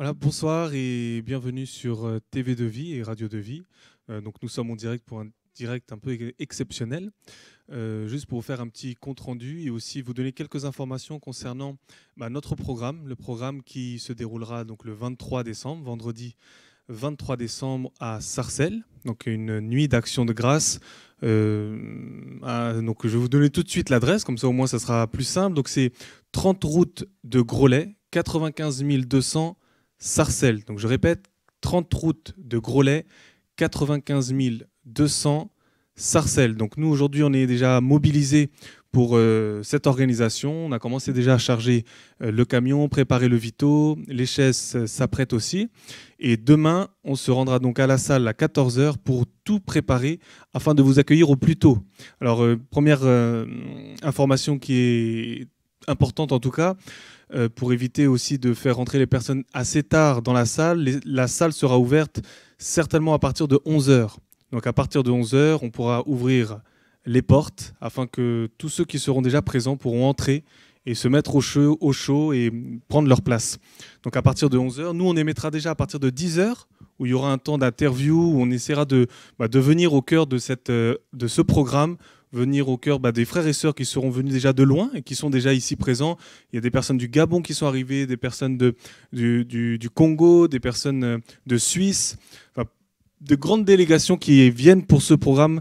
Voilà, bonsoir et bienvenue sur euh, TV de Vie et Radio de Vie. Euh, donc nous sommes en direct pour un direct un peu exceptionnel. Euh, juste pour vous faire un petit compte-rendu et aussi vous donner quelques informations concernant bah, notre programme, le programme qui se déroulera donc le 23 décembre, vendredi 23 décembre à Sarcelles, donc une nuit d'action de grâce. Ah, donc je vais vous donner tout de suite l'adresse, comme ça au moins ça sera plus simple. Donc c'est 30 route de Grolet, 95 200 Sarcelles. Donc je répète, 30 routes de Grolet, 95 200 Sarcelles. Donc nous aujourd'hui on est déjà mobilisés pour euh, cette organisation. On a commencé déjà à charger euh, le camion, préparer le vito, les chaises euh, s'apprêtent aussi. Et demain, on se rendra donc à la salle à 14h pour tout préparer afin de vous accueillir au plus tôt. Alors, première information qui est importante en tout cas, euh, pour éviter aussi de faire rentrer les personnes assez tard dans la salle. la salle sera ouverte certainement à partir de 11h. Donc à partir de 11h, on pourra ouvrir les portes afin que tous ceux qui seront déjà présents pourront entrer et se mettre au chaud, au chaud et prendre leur place. Donc à partir de 11h, nous on émettra déjà à partir de 10h où il y aura un temps d'interview, où on essaiera de, bah, venir au cœur de, cette, euh, de ce programme venir au cœur bah, des frères et sœurs qui seront venus déjà de loin et qui sont déjà ici présents. Il y a des personnes du Gabon qui sont arrivées, des personnes de, du, Congo, des personnes euh, de Suisse, de grandes délégations qui viennent pour ce programme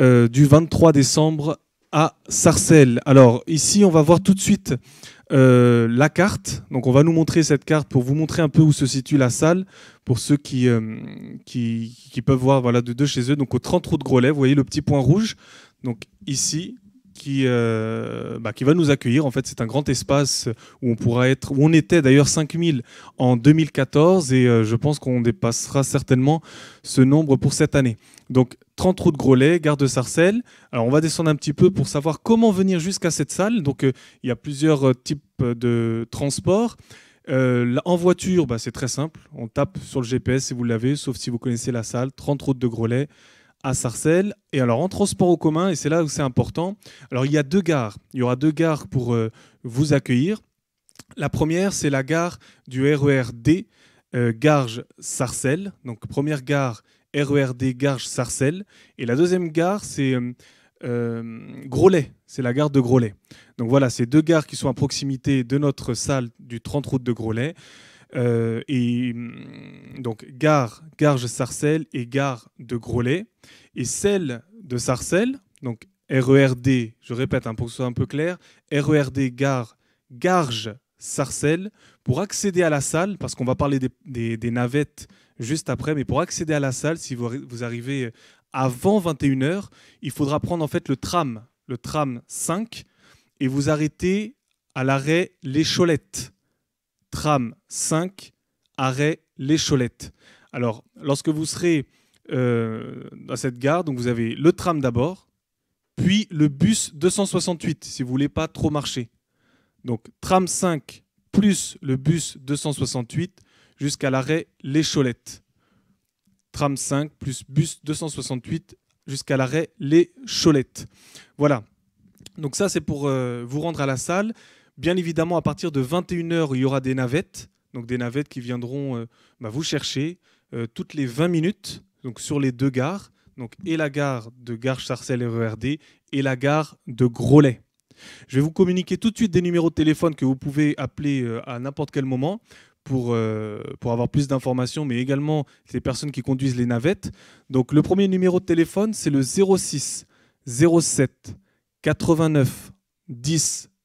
euh, du 23 décembre à Sarcelles. Alors ici, on va voir tout de suite euh, la carte. Donc on va nous montrer cette carte pour vous montrer un peu où se situe la salle pour ceux qui, qui, peuvent voir voilà, de, deux chez eux. Donc au 30 de Grolet, vous voyez le petit point rouge, donc ici, euh, bah, qui, va nous accueillir. En fait, c'est un grand espace où on pourra être, on était d'ailleurs 5000 en 2014 et euh, je pense qu'on dépassera certainement ce nombre pour cette année. Donc 30 route Grolet, gare de Sarcelles. Alors on va descendre un petit peu pour savoir comment venir jusqu'à cette salle. Donc euh, il y a plusieurs types de transports. en voiture, bah, c'est très simple. On tape sur le GPS si vous l'avez, sauf si vous connaissez la salle. 30 routes de Grolet, à Sarcelles. Et alors en transport au commun, et c'est là où c'est important, alors il y a deux gares. Il y aura deux gares pour euh, vous accueillir. La première, c'est la gare du RER e D, euh, sarcelles Donc première gare, RER e D, Garges-Sarcelles. Et la deuxième gare, c'est... Euh, euh, Groslay, c'est la gare de Groslay. Donc voilà, c'est deux gares qui sont à proximité de notre salle du 30 route de Groslay. Euh, et hum, donc, gare, garge Sarcelle Sarcelles et gare de Grolet. Et celle de Sarcelles, donc RERD, je répète un hein, pour que ce soit un peu clair, RERD gare garge Sarcelles, pour accéder à la salle, parce qu'on va parler des, navettes juste après, mais pour accéder à la salle, si vous, vous arrivez euh, avant 21h, il faudra prendre en fait le tram, le tram 5, et vous arrêter à l'arrêt Les Cholettes tram 5, arrêt Les Cholettes. Alors, lorsque vous serez dans euh, à cette gare, donc vous avez le tram d'abord, puis le bus 268, si vous voulez pas trop marcher. Donc, tram 5 plus le bus 268 jusqu'à l'arrêt Les Cholettes. Tram 5 plus bus 268 jusqu'à l'arrêt Les Cholettes. Voilà. Donc ça, c'est pour euh, vous rendre à la salle. Bien évidemment, à partir de 21h, il y aura des navettes. Donc des navettes qui viendront euh, bah, vous chercher euh, toutes les 20 minutes donc sur les deux gares, donc et la gare de Gare-Charcel RERD et la gare de Groslay. Je vais vous communiquer tout de suite des numéros de téléphone que vous pouvez appeler euh, à n'importe quel moment pour, pour avoir plus d'informations, mais également les personnes qui conduisent les navettes. Donc le premier numéro de téléphone, c'est le 06 07 89 10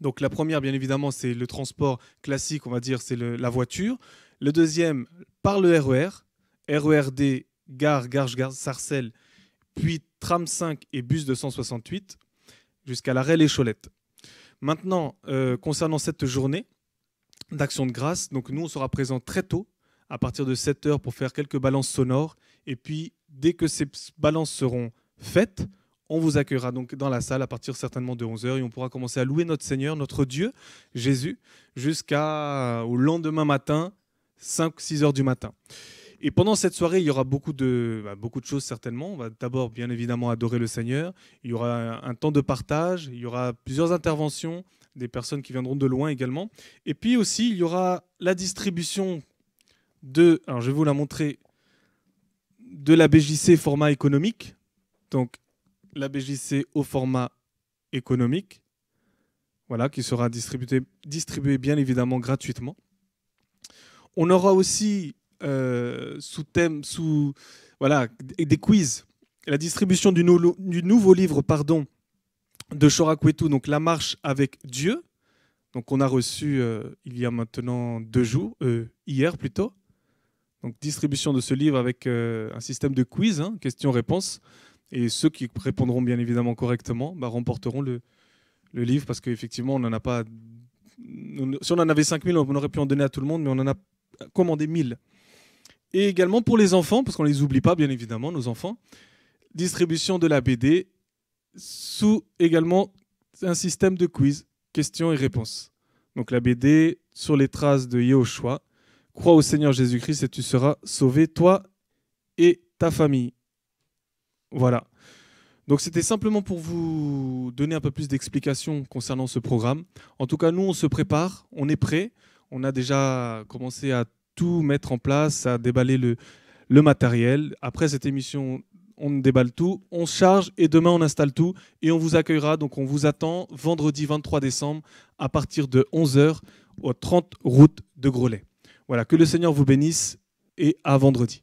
Donc la première, bien évidemment, c'est le transport classique, on va dire, c'est la voiture. Le deuxième, par le RER, RERD, gare, GARGE gare, Sarcelles, puis tram 5 et bus 268, jusqu'à l'arrêt Les Cholettes. Maintenant, euh, concernant cette journée d'action de grâce, donc nous, on sera présent très tôt, à partir de 7 h pour faire quelques balances sonores. Et puis, dès que ces balances seront faites, on vous accueillera donc dans la salle à partir certainement de 11h et on pourra commencer à louer notre Seigneur, notre Dieu, Jésus, jusqu'au euh, lendemain matin, 5-6 h du matin. Et pendant cette soirée, il y aura beaucoup de, bah, beaucoup de choses certainement. On va d'abord bien évidemment adorer le Seigneur. Il y aura un temps de partage, il y aura plusieurs interventions, des personnes qui viendront de loin également. Et puis aussi, il y aura la distribution de, alors je vais vous la montrer, de la BJC format économique. Donc la BJC au format économique, voilà, qui sera distribué, distribué bien évidemment gratuitement. On aura aussi euh, sous thème, sous voilà, des quiz, la distribution du, nouveau livre, pardon, de Chorakwetu, donc La marche avec Dieu. Donc on a reçu euh, il y a maintenant deux jours, euh, hier plutôt. Donc distribution de ce livre avec un système de quiz, hein, questions-réponses. Et ceux qui répondront bien évidemment correctement bah, remporteront le, le, livre parce qu'effectivement, on n'en a pas. Si on en avait 5000, on aurait pu en donner à tout le monde, mais on en a commandé 1000. Et également pour les enfants, parce qu'on ne les oublie pas, bien évidemment, nos enfants, distribution de la BD sous également un système de quiz, questions et réponses. Donc la BD sur les traces de Yehoshua. Crois au Seigneur Jésus-Christ et tu seras sauvé, toi et ta famille. Voilà. Donc c'était simplement pour vous donner un peu plus d'explications concernant ce programme. En tout cas, nous, on se prépare, on est prêt. On a déjà commencé à tout mettre en place, à déballer le, matériel. Après cette émission, on déballe tout, on charge et demain on installe tout et on vous accueillera. Donc on vous attend vendredi 23 décembre à partir de 11h au 30 route de Groslay. Voilà, que le Seigneur vous bénisse et à vendredi.